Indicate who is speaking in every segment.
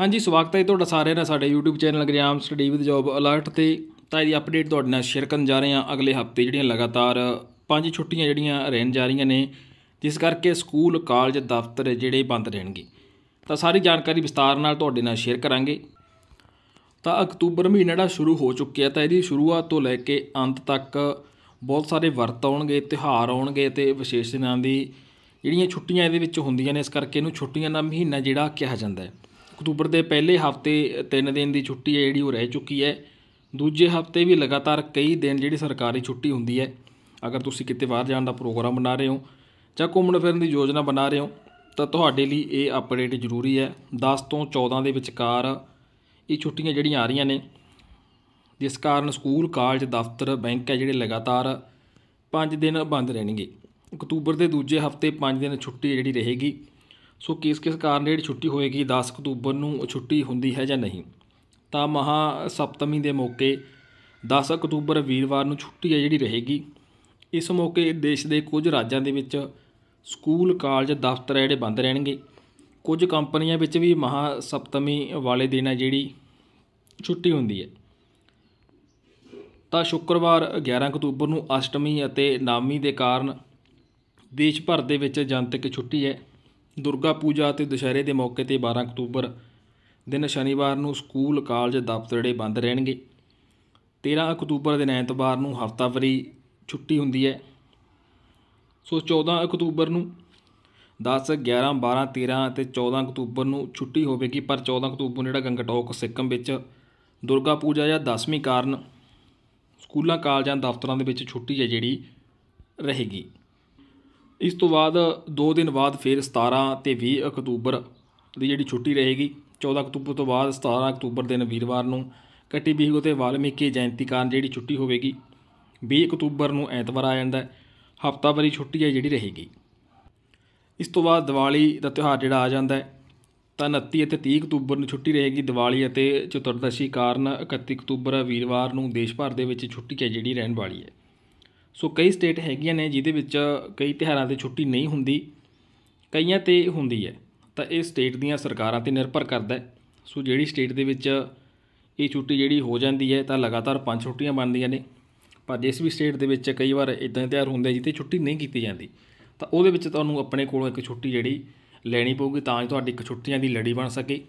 Speaker 1: ਹਾਂਜੀ ਸਵਾਗਤ ਹੈ ਤੁਹਾਡਾ ਸਾਰਿਆਂ ਦਾ ਸਾਡੇ YouTube ਚੈਨਲ ਗ੍ਰਾਮ ਸਟੱਡੀ ਵਿਦ ਜੌਬ ਅਲਰਟ ਤੇ ਤਾਂ ਇਹਦੀ ਅਪਡੇਟ ਤੁਹਾਡੇ ਨਾਲ ਸ਼ੇਅਰ ਕਰਨ ਜਾ ਰਹੇ ਹਾਂ ਅਗਲੇ ਹਫਤੇ ਜਿਹੜੀਆਂ ਲਗਾਤਾਰ ਪੰਜ ਛੁੱਟੀਆਂ ਜਿਹੜੀਆਂ ਰਹਿਣ ਜਾ ਰਹੀਆਂ ਨੇ ਜਿਸ ਕਰਕੇ ਸਕੂਲ ਕਾਲਜ ਦਫ਼ਤਰ ਜਿਹੜੇ ਬੰਦ ਰਹਿਣਗੇ ਤਾਂ ਸਾਰੀ ਜਾਣਕਾਰੀ ਵਿਸਤਾਰ ਨਾਲ ਤੁਹਾਡੇ ਨਾਲ ਸ਼ੇਅਰ ਕਰਾਂਗੇ ਤਾਂ ਅਕਤੂਬਰ ਮਹੀਨਾ ਜਿਹੜਾ ਸ਼ੁਰੂ ਹੋ ਚੁੱਕਿਆ ਤਾਂ ਇਹਦੀ ਸ਼ੁਰੂਆਤ ਤੋਂ ਲੈ ਕੇ ਅੰਤ ਤੱਕ ਬਹੁਤ ਸਾਰੇ ਵਰਤ ਆਉਣਗੇ ਤਿਹਾਰ ਆਉਣਗੇ ਤੇ ਵਿਸ਼ੇਸ਼ ਦਿਨਾਂ ਦੀ ਜਿਹੜੀਆਂ ਛੁੱਟੀਆਂ ਇਹਦੇ ਵਿੱਚ ਹੁੰਦੀਆਂ ਨੇ ਇਸ ਕਰਕੇ ਇਹਨੂੰ ਛੁੱਟੀਆਂ ਦਾ ਮਹੀਨਾ ਜਿਹੜਾ ਕਿਹਾ ਜਾਂਦਾ ਹੈ ਅਕਤੂਬਰ ਦੇ ਪਹਿਲੇ ਹਫਤੇ ਤਿੰਨ ਦਿਨ ਦੀ ਛੁੱਟੀ ਹੈ ਜਿਹੜੀ ਉਹ ਰਹਿ ਚੁੱਕੀ ਹੈ ਦੂਜੇ ਹਫਤੇ ਵੀ ਲਗਾਤਾਰ ਕਈ ਦਿਨ ਜਿਹੜੀ ਸਰਕਾਰੀ ਛੁੱਟੀ ਹੁੰਦੀ ਹੈ ਅਗਰ ਤੁਸੀਂ ਕਿਤੇ ਬਾਹਰ ਜਾਣ ਦਾ ਪ੍ਰੋਗਰਾਮ ਬਣਾ ਰਹੇ ਹੋ ਜਾਂ ਘੁੰਮਣ ਫਿਰਨ ਦੀ ਯੋਜਨਾ ਬਣਾ ਰਹੇ ਹੋ ਤਾਂ ਤੁਹਾਡੇ ਲਈ ਇਹ ਅਪਡੇਟ ਜ਼ਰੂਰੀ ਹੈ 10 ਤੋਂ 14 ਦੇ ਵਿਚਕਾਰ ਇਹ ਛੁੱਟੀਆਂ ਜਿਹੜੀਆਂ ਆ ਰਹੀਆਂ ਨੇ ਜਿਸ ਕਾਰਨ ਸਕੂਲ ਕਾਲਜ ਦਫ਼ਤਰ ਬੈਂਕ ਹੈ ਜਿਹੜੇ ਲਗਾਤਾਰ 5 ਦਿਨ ਬੰਦ ਰਹਿਣਗੇ ਅਕਤੂਬਰ ਦੇ ਦੂਜੇ ਹਫਤੇ 5 ਦਿਨ ਛੁੱਟੀ ਜਿਹੜੀ ਰਹੇਗੀ ਸੋ ਕਿਸ ਕਿਸ ਕਾਰਨ ਜਿਹੜੀ ਛੁੱਟੀ ਹੋਏਗੀ 10 ਅਕਤੂਬਰ ਨੂੰ ਛੁੱਟੀ ਹੁੰਦੀ ਹੈ ਜਾਂ ਨਹੀਂ ਤਾਂ ਮਹਾ ਸਪਤਮੀ ਦੇ ਮੌਕੇ 10 ਅਕਤੂਬਰ ਵੀਰਵਾਰ ਨੂੰ ਛੁੱਟੀ ਹੈ ਜਿਹੜੀ ਰਹੇਗੀ ਇਸ ਮੌਕੇ ਦੇਸ਼ ਦੇ ਕੁਝ ਰਾਜਾਂ ਦੇ ਵਿੱਚ ਸਕੂਲ ਕਾਲਜ ਦਫ਼ਤਰ ਜਿਹੜੇ ਬੰਦ ਰਹਿਣਗੇ ਕੁਝ ਕੰਪਨੀਆਂ ਵਿੱਚ ਵੀ ਮਹਾ ਸਪਤਮੀ ਵਾਲੇ ਦਿਨ ਹੈ ਜਿਹੜੀ ਛੁੱਟੀ ਹੁੰਦੀ ਹੈ ਤਾਂ ਸ਼ੁੱਕਰਵਾਰ 11 ਅਕਤੂਬਰ ਨੂੰ ਅਸ਼ਟਮੀ ਅਤੇ ਨਾਮੀ ਦੇ ਕਾਰਨ ਦੇਸ਼ ਭਰ ਦੇ ਵਿੱਚ ਜਨਤਕ ਛੁੱਟੀ ਹੈ ਦੁਰਗਾ ਪੂਜਾ ਅਤੇ ਦੁਸ਼ਹਿਰੇ ਦੇ ਮੌਕੇ ਤੇ 12 ਅਕਤੂਬਰ ਦਿਨ ਸ਼ਨੀਵਾਰ ਨੂੰ ਸਕੂਲ ਕਾਲਜ ਦਫ਼ਤਰ ਜਿਹੜੇ ਬੰਦ ਰਹਿਣਗੇ 13 ਅਕਤੂਬਰ ਦਿਨ ਐਤਵਾਰ ਨੂੰ ਹਫ਼ਤਾਵਾਰੀ ਛੁੱਟੀ ਹੁੰਦੀ ਹੈ ਸੋ 14 ਅਕਤੂਬਰ ਨੂੰ 10 11 12 13 ਅਤੇ 14 ਅਕਤੂਬਰ ਨੂੰ ਛੁੱਟੀ ਹੋਵੇਗੀ ਪਰ 14 ਅਕਤੂਬਰ ਨੂੰ ਜਿਹੜਾ ਗੰਗਟੋਕ ਸਿੱਕਮ ਵਿੱਚ ਦੁਰਗਾ ਪੂਜਾ ਜਾਂ ਦਸਵੀਂ ਕਾਰਨ ਸਕੂਲਾਂ ਕਾਲਜਾਂ ਦਫ਼ਤਰਾਂ ਦੇ ਵਿੱਚ ਛੁੱਟੀ ਹੈ ਜਿਹੜੀ ਰਹੇਗੀ ਇਸ ਤੋਂ ਬਾਅਦ 2 ਦਿਨ ਬਾਅਦ ਫਿਰ 17 ਤੇ 20 ਅਕਤੂਬਰ ਦੀ ਜਿਹੜੀ ਛੁੱਟੀ ਰਹੇਗੀ 14 ਅਕਤੂਬਰ ਤੋਂ ਬਾਅਦ 17 ਅਕਤੂਬਰ ਦਿਨ ਵੀਰਵਾਰ ਨੂੰ ਕੱਟੀ ਬਿਹੂ ਤੇ ਵਾਲਮੀਕੀ ਜਯੰਤੀ ਕਾਰਨ ਜਿਹੜੀ ਛੁੱਟੀ ਹੋਵੇਗੀ 20 ਅਕਤੂਬਰ ਨੂੰ ਐਤਵਾਰ ਆ ਜਾਂਦਾ ਹਫਤਾਵਾਰੀ ਛੁੱਟੀ ਹੈ ਜਿਹੜੀ ਰਹੇਗੀ ਇਸ ਤੋਂ ਬਾਅਦ ਦੀਵਾਲੀ ਦਾ ਤਿਉਹਾਰ ਜਿਹੜਾ ਆ ਜਾਂਦਾ ਹੈ ਤਾਂ 29 ਅਤੇ 30 ਅਕਤੂਬਰ ਨੂੰ ਛੁੱਟੀ ਰਹੇਗੀ ਦੀਵਾਲੀ ਅਤੇ ਚਤੁਰਦਸ਼ੀ ਕਾਰਨ 31 ਅਕਤੂਬਰ ਵੀਰਵਾਰ ਨੂੰ ਦੇਸ਼ ਭਰ ਦੇ ਵਿੱਚ ਛੁੱਟੀ ਹੈ ਜਿਹੜੀ ਰਹਿਣ ਵਾਲੀ ਹੈ ਸੋ ਕਈ ਸਟੇਟ ਹੈਗੀਆਂ ਨੇ ਜਿਹਦੇ ਵਿੱਚ ਕਈ ਤਿਹਾਰਾਂ ਤੇ ਛੁੱਟੀ ਨਹੀਂ ਹੁੰਦੀ ਕਈਆਂ ਤੇ ਹੁੰਦੀ ਹੈ ਤਾਂ ਇਹ ਸਟੇਟ ਦੀਆਂ ਸਰਕਾਰਾਂ ਤੇ ਨਿਰਭਰ ਕਰਦਾ ਹੈ ਸੋ ਜਿਹੜੀ ਸਟੇਟ ਦੇ ਵਿੱਚ ਇਹ ਛੁੱਟੀ ਜਿਹੜੀ ਹੋ ਜਾਂਦੀ ਹੈ ਤਾਂ ਲਗਾਤਾਰ ਪੰਜ ਛੁੱਟੀਆਂ ਬਣਦੀਆਂ ਨੇ ਪਰ ਜਿਸ ਵੀ ਸਟੇਟ ਦੇ ਵਿੱਚ ਕਈ ਵਾਰ ਇਦਾਂ ਤਿਆਰ ਹੁੰਦੇ ਜਿੱਤੇ ਛੁੱਟੀ ਨਹੀਂ ਕੀਤੀ ਜਾਂਦੀ ਤਾਂ ਉਹਦੇ ਵਿੱਚ ਤੁਹਾਨੂੰ ਆਪਣੇ ਕੋਲੋਂ ਇੱਕ ਛੁੱਟੀ ਜਿਹੜੀ ਲੈਣੀ ਪਊਗੀ ਤਾਂ ਜੋ ਤੁਹਾਡੀ ਇੱਕ ਛੁੱਟੀਆਂ ਦੀ ਲੜੀ ਬਣ ਸਕੇ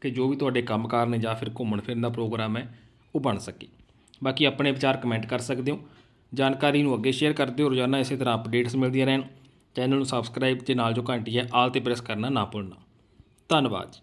Speaker 1: ਕਿ ਜੋ ਵੀ ਤੁਹਾਡੇ ਕੰਮਕਾਰ ਨੇ ਜਾਂ ਫਿਰ ਘੁੰਮਣ ਫਿਰਨ ਦਾ ਪ੍ਰੋਗਰਾਮ ਹੈ ਉਹ ਬਣ ਸਕੇ ਬਾਕੀ ਆਪਣੇ ਵਿਚਾਰ ਕਮੈਂਟ ਕਰ ਸਕਦੇ ਹੋ ਜਾਣਕਾਰੀ ਨੂੰ ਅੱਗੇ ਸ਼ੇਅਰ ਕਰਦੇ ਹੋ ਰੋਜ਼ਾਨਾ ਇਸੇ ਤਰ੍ਹਾਂ ਅਪਡੇਟਸ ਮਿਲਦੀਆਂ ਰਹਿਣ ਚੈਨਲ ਨੂੰ ਸਬਸਕ੍ਰਾਈਬ ਤੇ ਨਾਲ ਜੋ ਘੰਟੀ ਹੈ ਆਲ ਤੇ ਪ੍ਰੈਸ ਕਰਨਾ ਨਾ ਭੁੱਲਣਾ ਧੰਨਵਾਦ